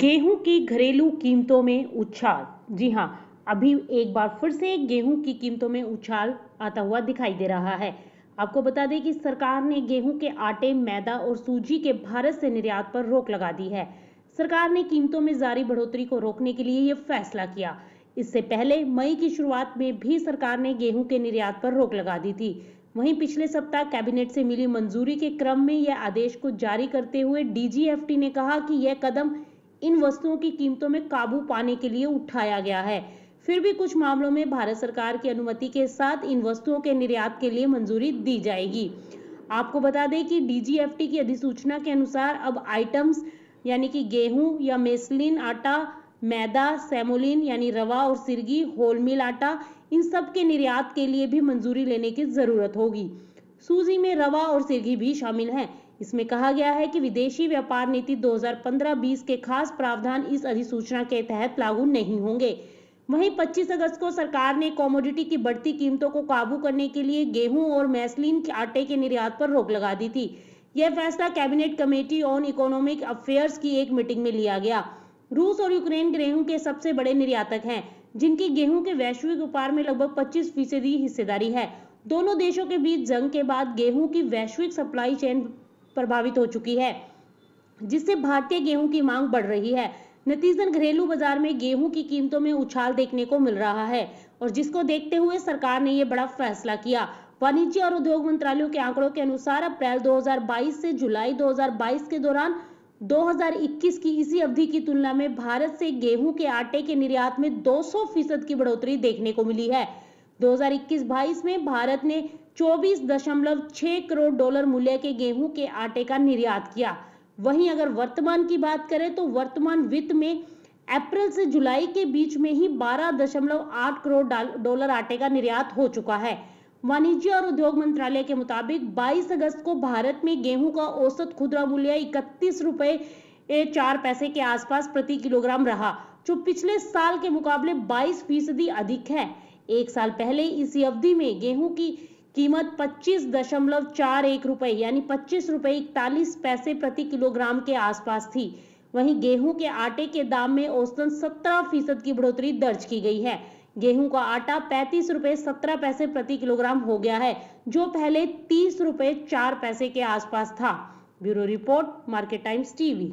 गेहूं की घरेलू कीमतों में उछाल जी हाँ अभी एक बार फिर से गेहूं की कीमतों में उछाल आता हुआ दिखाई दे रहा है आपको बता दें कि सरकार ने गेहूं के आटे मैदा और सूजी के भारत से निर्यात पर रोक लगा दी है सरकार ने कीमतों में जारी बढ़ोतरी को रोकने के लिए यह फैसला किया इससे पहले मई की शुरुआत में भी सरकार ने गेहूं के निर्यात पर रोक लगा दी थी वहीं पिछले सप्ताह कैबिनेट से मिली मंजूरी के क्रम में यह आदेश को जारी करते हुए डीजीएफटी ने कहा कि यह कदम इन वस्तुओं की कीमतों में काबू पाने के लिए उठाया गया है फिर भी कुछ मामलों में भारत सरकार की अनुमति के साथ इन वस्तुओं के निर्यात के लिए मंजूरी दी जाएगी आपको बता दें कि डीजीएफटी की अधिसूचना के अनुसार अब आइटम्स यानी कि गेहूं या मेसलिन आटा मैदा सेमोलिन यानी रवा और सिरगी होल मिल आटा इन सब के निर्यात के लिए भी मंजूरी लेने की ज़रूरत होगी सूजी में रवा और सिरगी भी शामिल हैं इसमें कहा गया है कि विदेशी व्यापार नीति 2015-20 के खास प्रावधान इस अधिसूचना के तहत लागू नहीं होंगे वहीं 25 अगस्त को सरकार ने कॉमोडिटी की बढ़ती कीमतों को काबू करने के लिए गेहूं और मैसलिन के आटे के निर्यात पर रोक लगा दी थी यह फैसला cabinet committee on economic affairs की एक मीटिंग में लिया गया रूस और यूक्रेन गेहूं के सबसे बड़े निर्यातक हैं जिनकी गेहूं के वैश्विक व्यापार में लगभग 25 फीसदी हिस्सेदारी है दोनों देशों के बीच जंग के बाद गेहूं की वैश्विक सप्लाई चेन प्रभावित हो चुकी है जिससे भारतीय गेहूं की मांग बढ़ रही है नतीजन घरेलू बाजार में गेहूं की कीमतों में उछाल देखने को मिल रहा है और जिसको देखते हुए सरकार ने ये बड़ा फैसला किया वाणिज्य और उद्योग मंत्रालयों के आंकड़ों के अनुसार अप्रैल 2022 से जुलाई 2022 के दौरान 2021 की इसी अवधि की तुलना में भारत से गेहूं के आटे के निर्यात में 200 फीसद की बढ़ोतरी देखने को मिली है 2021-22 में भारत ने 24.6 करोड़ डॉलर मूल्य के गेहूं के आटे का निर्यात किया वहीं अगर वर्तमान की बात करें तो वर्तमान वित्त में अप्रैल से जुलाई के बीच में ही 12.8 करोड़ डॉलर आटे का निर्यात हो चुका है वाणिज्य और उद्योग मंत्रालय के मुताबिक 22 अगस्त को भारत में गेहूं का औसत खुदरा मूल्य इकतीस रुपए चार पैसे के आसपास प्रति किलोग्राम रहा जो पिछले साल के मुकाबले 22 फीसदी अधिक है एक साल पहले इसी अवधि में गेहूं की कीमत पच्चीस दशमलव चार एक यानी पच्चीस रुपए इकतालीस पैसे प्रति किलोग्राम के आसपास थी वहीं गेहूं के आटे के दाम में औसतन सत्रह फीसद की बढ़ोतरी दर्ज की गई है गेहूं का आटा पैंतीस रुपए सत्रह पैसे प्रति किलोग्राम हो गया है जो पहले तीस रुपए चार पैसे के आसपास था bureau report Market Times TV